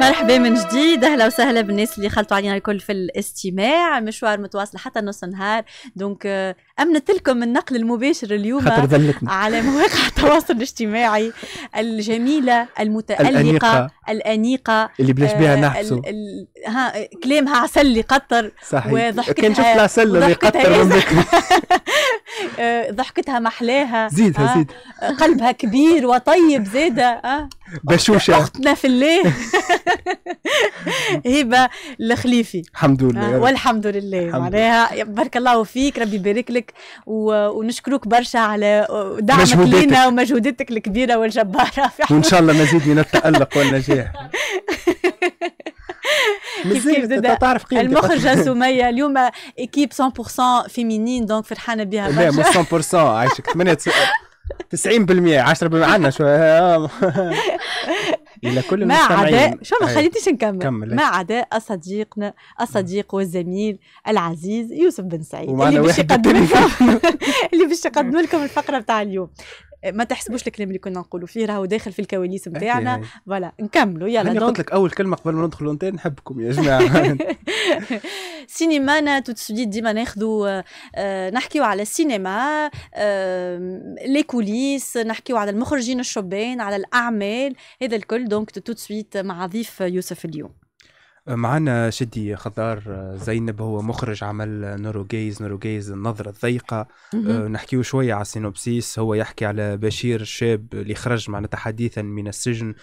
مرحبا من جديد اهلا وسهلا بالناس اللي خلطوا علينا الكل في الاستماع مشوار متواصل حتى نص النهار دونك آه، امنت لكم النقل المباشر اليوم على مواقع التواصل الاجتماعي الجميله المتالقه الأنيقة. الانيقه اللي بلاش بها آه، نحسو ها كلامها عسل يقطر صحيح وضحكتها كان شفت العسل اللي يقطر إيه؟ آه، ضحكتها محلاها زيدها آه. زيد قلبها كبير وطيب زيدة آه. بشوشة أختنا في الله هبة الخليفي الحمد لله آه. والحمد لله معناها بارك الله فيك ربي يبارك لك و... ونشكروك برشا على دعمك لينا ومجهوداتك الكبيرة والجبارة وإن شاء الله مزيد من التألق والنجاح كيف كيف تعرف قيمتك المخرجه سميه اليوم ايكيب 100% فيمينين دونك فرحانه بها لا مو 100% عايشك 8 90% 10% عندنا شو الى كل ما عدا شو ما خليتيش نكمل كمل ما عدا صديقنا الصديق والزميل العزيز يوسف بن سعيد اللي باش يقدم لكم اللي باش يقدم لكم الفقره بتاع اليوم ما تحسبوش الكلام اللي كنا نقولوا فيه راهو داخل في الكواليس نتاعنا فوالا نكملوا يلا انا قلت لك اول كلمه قبل ما ندخلوا انت نحبكم يا جماعه سينمانا توتسوديت ديما ناخذوا آه، نحكيو على السينما لي آه، كوليس نحكيو على المخرجين الشبان على الاعمال هذا الكل دونك توتسويت مع ضيف يوسف اليوم معنا شدي خضار آه، زينب هو مخرج عمل نورو جيز النظرة الضيقة آه، نحكي شوية على السينوبسيس هو يحكي على بشير شاب اللي خرج معناتها حديثا من السجن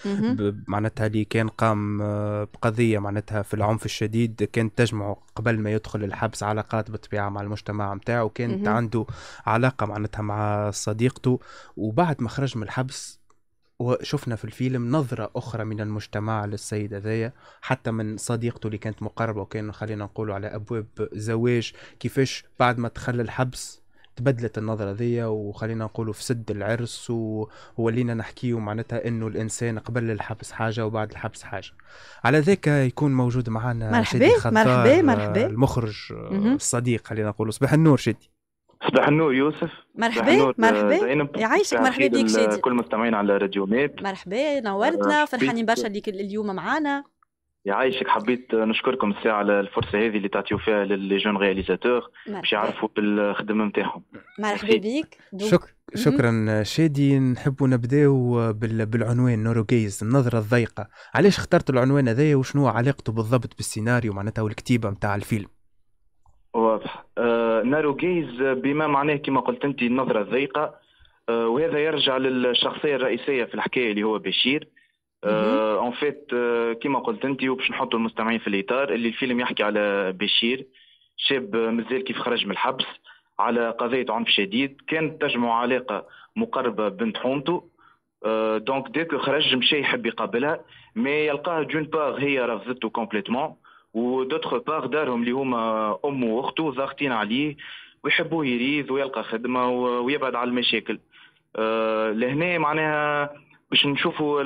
معناتها اللي كان قام آه، بقضية معناتها في العنف الشديد كانت تجمعه قبل ما يدخل الحبس علاقات بالطبيعة مع المجتمع متاعه وكانت عنده علاقة معناتها مع صديقته وبعد ما خرج من الحبس وشفنا في الفيلم نظرة أخرى من المجتمع للسيدة ذاية حتى من صديقته اللي كانت مقربة وكان خلينا نقولوا على أبواب زواج كيفاش بعد ما دخل الحبس تبدلت النظرة ذي وخلينا نقولوا في سد العرس وولينا نحكيه معناتها انه الانسان قبل الحبس حاجة وبعد الحبس حاجة على ذاك يكون موجود معنا مرحبا مرحبا مرحبا المخرج الصديق خلينا نقولوا صباح النور شدي صباح النور يوسف مرحبا مرحبا آه، يعيشك مرحبا بك شادي كل مستمعين على راديو ميد مرحبا آه، نورتنا فرحانين برشا ليك اليوم معانا يعيشك حبيت نشكركم الساعه على الفرصه هذه اللي تعطيو فيها لي جون رياليزاتور باش يعرفوا بالخدمه نتاعهم مرحبا بك شك... شكرا شادي نحبوا نبداو بالعنوان نوروغيز النظره الضيقه علاش اخترت العنوان هذايا وشنو علاقته بالضبط بالسيناريو معناتها والكتيبه نتاع الفيلم نارو جيز بما معناه كما قلت انت النظره الضيقه آه، وهذا يرجع للشخصيه الرئيسيه في الحكايه اللي هو بشير اون آه، فيت آه، كما قلت انت وباش نحطوا المستمعين في الاطار اللي الفيلم يحكي على بشير شاب مازال كيف خرج من الحبس على قضيه عنف شديد كانت تجمع علاقه مقربه بنت حومته دونك ديك خرج مشى يحب يقابلها مي يلقاها دون باغ هي رفضته كومبليتمون ودوتر باغ دارهم اللي هما امه واخته ضاغطين عليه ويحبوه يريض ويلقى خدمه ويبعد على المشاكل آه، لهنا معناها باش نشوفوا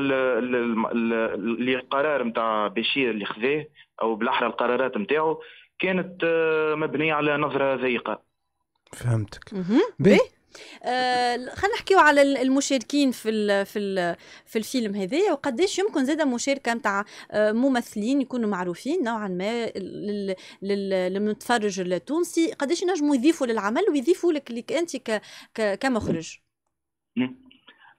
القرار نتاع بشير اللي خذاه او بالاحرى القرارات نتاعو كانت آه، مبنيه على نظره ضيقه فهمتك باهي آه خلينا نحكيو على المشاركين في الـ في الـ في الفيلم هذايا وقداش يمكن زاده مشاركه نتاع آه، ممثلين يكونوا معروفين نوعا ما للمتفرج التونسي قداش ينجموا يضيفوا للعمل ويضيفوا لك انت كمخرج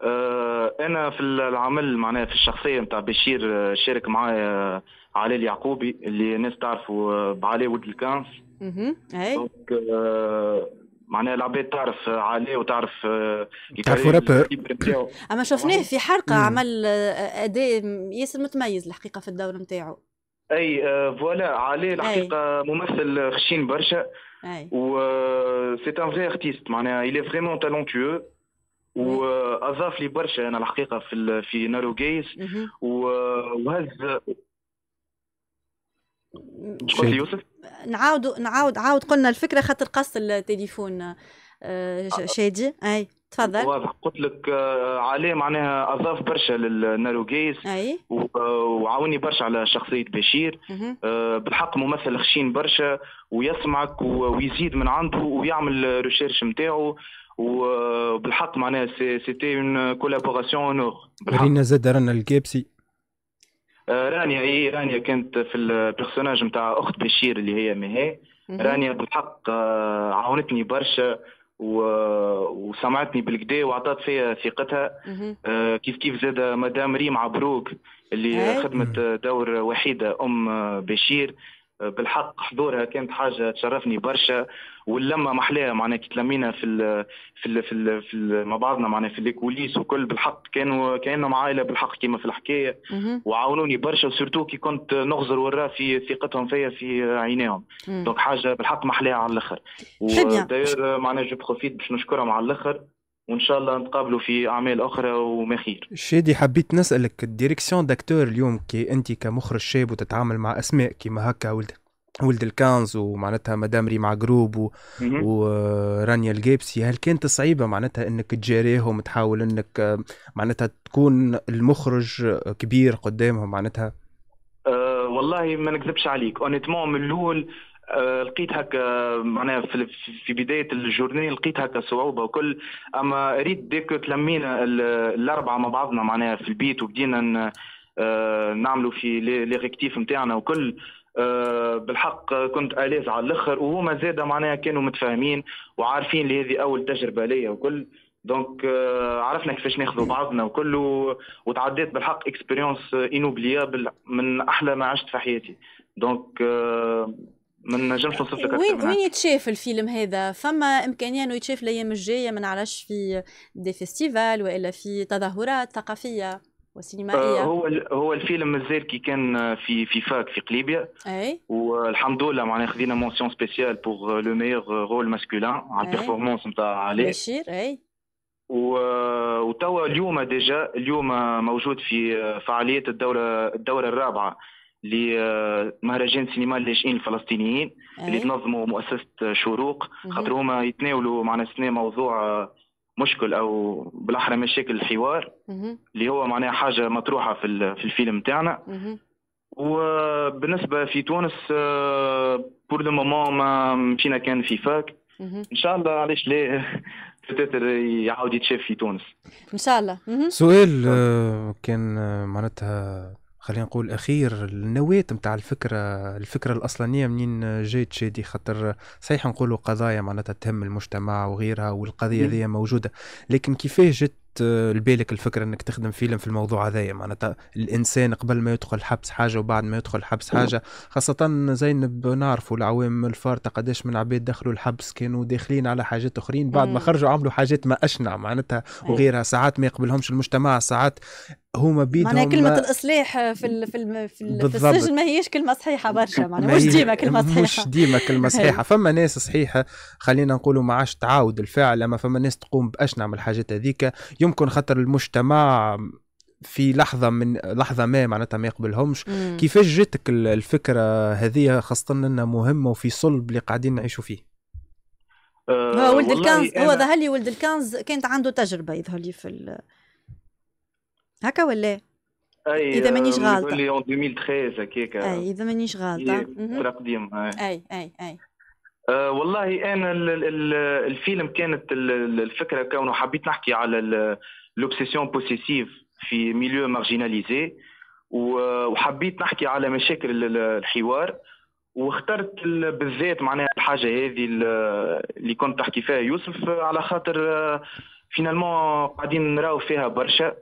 آه، انا في العمل معناها في الشخصيه نتاع بشير آه، شارك معايا علي اليعقوبي اللي الناس تعرفه بعلي ود الكانس اها دونك معناها العباد تعرف عليه وتعرف آه، تعرفوا رابر اما شفناه في حلقه عمل آه، اداء ياسر متميز الحقيقه في الدور نتاعو اي آه، فوالا عليه الحقيقه أي. ممثل خشين برشا و سي ان فري ارتيست معناها الي فريمون تالونتيو talentueux واضاف لي برشا انا الحقيقه في في نارو جيز وهز شو يوسف نعاود نعاود عاود قلنا الفكره خاطر قص التليفون آه، آه. شادي اي تفضل واضح قلت لك آه، عليه معناها اضاف برشا للناروغيز وعاوني برشا على شخصيه بشير بالحق ممثل خشين برشا ويسمعك ويزيد من عنده ويعمل ريشيرش نتاعو وبالحق معناها سيتي اون كولابوراسيون اونور رينا زاد رانا الكابسي آه، رانيا اي رانيا كانت في البيرسوناج نتاع اخت بشير اللي هي مهي رانيا بالحق آه، عاونتني برشا و... وسمعتني بالكدا وعطات فيا ثقتها آه، كيف كيف زاد مدام ريم عبروك اللي خدمت دور وحيده ام بشير بالحق حضورها كانت حاجه تشرفني برشا واللمه محلاها معناها كي تلمينا في الـ في الـ في, الـ في الـ مع بعضنا معناها في الكوليس وكل بالحق كانوا كانهم عائله بالحق كيما في الحكايه وعاونوني برشا وسورتو كي كنت نغزر وراه في ثقتهم فيا في عينيهم دونك حاجه بالحق محلاها على الاخر وداير معناها جو بروفيت باش نشكرهم على الاخر وان شاء الله نتقابلوا في اعمال اخرى وما خير شادي حبيت نسالك الديريكسيون داكتور اليوم كي انت كمخرج شاب وتتعامل مع اسماء كيما هكا ولد ولد الكانز ومعناتها مدام ريما جروب ورانيا الجيبسي هل كانت صعيبه معناتها انك تجاريهم تحاول انك معناتها تكون المخرج كبير قدامهم معناتها أه والله ما نكذبش عليك اونيتمون من الاول آه، لقيت هكا آه، معناها في بدايه الجورني لقيت هكا صعوبه وكل اما ريت ديك تلمينا الاربعه مع بعضنا معناها في البيت وبدينا آه، نعملوا في لي ريكتيف نتاعنا وكل بالحق كنت اليز على الاخر وهما زاده معناها كانوا متفاهمين وعارفين اللي هذه اول تجربه ليا وكل دونك عرفنا كيفاش ناخذوا بعضنا وكل وتعديت بالحق اكسبيريونس انوبليابل من احلى ما عشت في حياتي دونك ما نجمش نوصف لك وين وين يتشاف الفيلم هذا فما امكانيه انه يتشاف الايام الجايه ما نعرفش في دي فيستيفال والا في تظاهرات ثقافيه وسينمائيه آه، هو هو الفيلم مازال كي كان في في فاك في قليبيا اي والحمد لله معناها خذينا مونسيون سبيسيال بوغ لو ميور رول ماسكولان على البيرفورمانس نتاع علي بشير اي وتوا اليوم ديجا اليوم موجود في فعاليه الدوره الدوره الرابعه لمهرجان آه، سينما اللاجئين الفلسطينيين أيه. اللي تنظموا مؤسسه شروق خاطر هما يتناولوا معنا سنه موضوع آه، مشكل او بالاحرى مشاكل الحوار مه. اللي هو معناها حاجه مطروحه في في الفيلم تاعنا وبالنسبه آه، في تونس بور لو مومون ما مشينا كان في فاك ان شاء الله علاش لا بتتر يعاود يتشاف في تونس ان شاء الله سؤال كان معناتها خلينا نقول الاخير النواة نتاع الفكره الفكره الاصلانيه منين جات شادي خاطر صحيح نقولوا قضايا معناتها تهم المجتمع وغيرها والقضيه هذه موجوده لكن كيفاه جات آه، لبالك الفكره انك تخدم فيلم في الموضوع هذايا معناتها الانسان قبل ما يدخل الحبس حاجه وبعد ما يدخل الحبس حاجه خاصه زينب نعرفوا العوام الفارطه قداش من عباد دخلوا الحبس كانوا داخلين على حاجات اخرين بعد ما خرجوا عملوا حاجات ما اشنع معناتها وغيرها ساعات ما يقبلهمش المجتمع ساعات هما بيدهم معناها كلمة الإصلاح في الـ في الـ في, في السجن ما هيش كلمة صحيحة برشا معناها مش ديما كلمة صحيحة مش ديما كلمة صحيحة فما ناس صحيحة خلينا نقولوا ما عادش تعاود الفعل أما فما ناس تقوم بأشنع من الحاجات هذيك يمكن خاطر المجتمع في لحظه من لحظه ما معناتها ما يقبلهمش كيفاش جاتك الفكره هذه خاصه انها مهمه وفي صلب اللي قاعدين نعيشوا فيه أه هو آه، ولد الكنز هو ظهر لي ولد الكنز كانت عنده تجربه يظهر لي في ال... هكا ولا أي اذا مانيش آه، غالطه 2013 هكاك اي اذا مانيش غالطه ديما اي اي اي أه، والله انا الفيلم كانت الفكره كونه حبيت نحكي على لوبسيسيون بوسيسيف في ميليو مارجيناليزي وحبيت نحكي على مشاكل الحوار واخترت بالذات معناها الحاجه هذه اللي كنت تحكي فيها يوسف على خاطر فينالمون أه، قاعدين نراو فيها برشا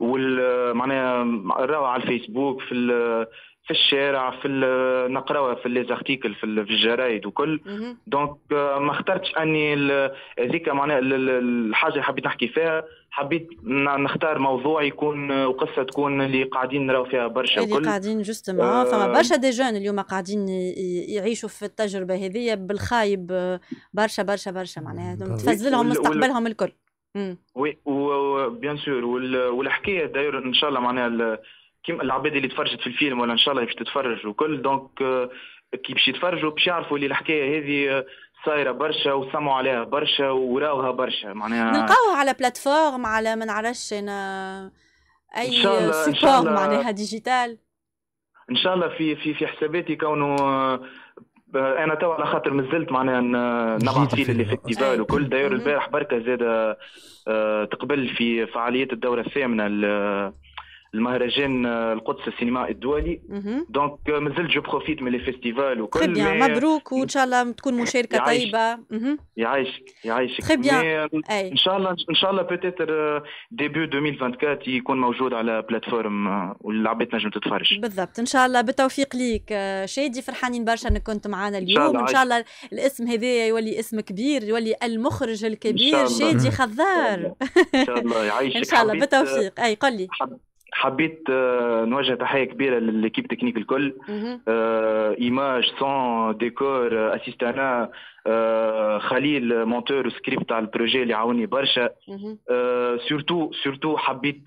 والمعنى معناها نراو على الفيسبوك في في الشارع في نقراوها في ليزارتيكل في الجرايد وكل دونك آه، ما اخترتش اني هذيك معناها الحاجه اللي حبيت نحكي فيها حبيت نختار موضوع يكون آه، وقصه تكون اللي قاعدين نراو فيها برشا اللي قاعدين جوستومون آه فما آه، برشا دي جون اليوم قاعدين يعيشوا في التجربه هذه بالخايب برشا برشا برشا معناها طيب. تفز لهم مستقبلهم الكل وي وبيان سور والحكايه داير ان شاء الله معناها كيما العباد اللي تفرجت في الفيلم ولا ان شاء الله باش تتفرج وكل دونك euh, كي باش يتفرجوا باش يعرفوا اللي الحكايه هذه آه، صايره برشا وسمعوا عليها برشا وراوها برشا معناها نلقاوها على بلاتفورم على ما نعرفش انا آه، اي سوبور معناها ديجيتال ان شاء الله في في في حساباتي كونه آه، انا تو على خاطر مازلت معناها نبعث فيه الفيستيفال وكل داير البارح بركه زاد تقبل في فعاليات الدوره الثامنه المهرجان آه، القدس السينما الدولي دونك آه، مازلت جو بروفيت من لي فيستيفال وكل تري بيان مبروك وان شاء الله تكون مشاركه طيبه يعيشك يعيشك تري بيان ان شاء الله ان شاء الله بوتيتر ديبي 2024 يكون موجود على بلاتفورم آه، والعباد تنجم تتفرج بالضبط ان شاء الله بالتوفيق ليك شادي فرحانين برشا انك كنت معنا اليوم ان شاء الله الاسم هذايا يولي اسم كبير يولي المخرج الكبير شادي خضار ان شاء الله يعيشك ان شاء الله بالتوفيق اي قل لي حبيت آه، نوجه تحيه كبيره للكيب تكنيك الكل آه، ايماج سون ديكور اسيستانا خليل مونتور وسكريبت على البروجي اللي عاوني برشا سورتو سورتو آه، حبيت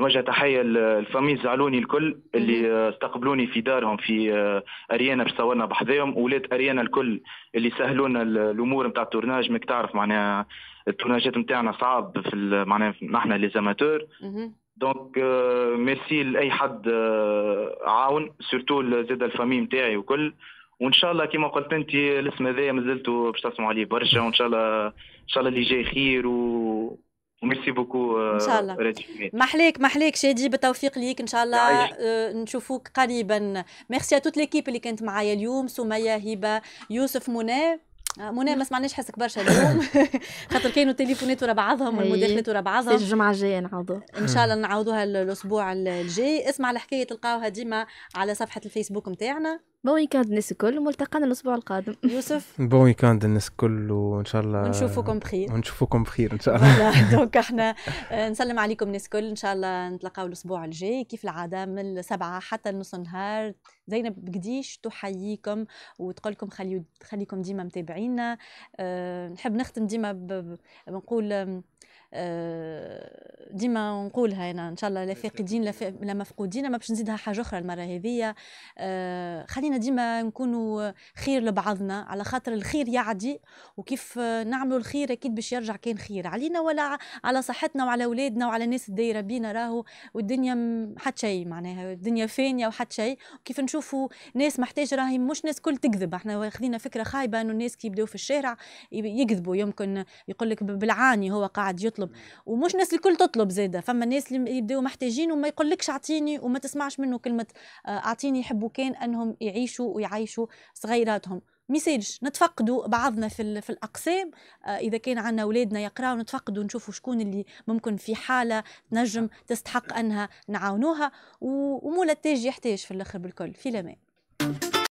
نوجه تحيه للفامي زعلوني الكل اللي استقبلوني في دارهم في اريانا باش صورنا بحذاهم ولاد اريانا الكل اللي سهلونا الامور نتاع التورناج ماك تعرف معناها التورناجات نتاعنا صعب في معناها نحن لي زاماتور دونك ميرسي euh, لاي حد آه، عاون سورتو زاد الفامي نتاعي وكل وان شاء الله كما قلت انت الاسم هذايا مازلتوا باش تسمعوا عليه برشا وان شاء الله ان شاء الله اللي جاي خير و وميرسي بوكو آه، ان شاء الله محليك محليك شادي بالتوفيق ليك ان شاء الله آه، نشوفوك قريبا ميرسي ا توت ليكيب اللي كانت معايا اليوم سميه هبه يوسف منى آه، منى ما سمعناش حسك برشا اليوم خاطر كانوا التليفونات ورا بعضهم والمداخلات ورا بعضهم الجمعه الجايه نعوضوها ان شاء الله نعوضوها الاسبوع الجاي اسمع الحكايه تلقاوها ديما على صفحه الفيسبوك نتاعنا بون ويكاند الناس الكل وملتقانا الاسبوع القادم يوسف بون ويكاند الناس الكل وان شاء الله ونشوفكم بخير ونشوفكم بخير ان شاء الله دونك احنا آه، نسلم عليكم الناس الكل ان شاء الله نتلاقاو الاسبوع الجاي كيف العاده من السبعه حتى نص النهار زينب بقديش تحييكم وتقول لكم خليكم ديما متابعينا آه، نحب نختم ديما بنقول آه، ديما نقولها انا ان شاء الله لا فاقدين لا مفقودين ما باش نزيدها حاجه اخرى المره هذه آه، خلينا ديما نكونوا خير لبعضنا على خاطر الخير يعدي وكيف نعملوا الخير اكيد باش يرجع كان خير علينا ولا على صحتنا وعلى اولادنا وعلى الناس الدايره بينا راهو والدنيا حتى شيء معناها الدنيا فانيه وحتى شيء وكيف نشوفوا ناس محتاجه راهي مش ناس كل تكذب احنا خذينا فكره خايبه انه الناس كي يبداو في الشارع يكذبوا يمكن يقول لك بالعاني هو قاعد يطلب تطلب ومش ناس الكل تطلب زاده فما ناس اللي يبداو محتاجين وما يقولكش اعطيني وما تسمعش منه كلمه آه، اعطيني يحبوا كان انهم يعيشوا ويعيشوا صغيراتهم ميساج نتفقدوا بعضنا في في الاقسام آه، اذا كان عندنا اولادنا يقراوا نتفقدوا نشوفوا شكون اللي ممكن في حاله نجم تستحق انها نعاونوها ومولا التاج يحتاج في الاخر بالكل في لمان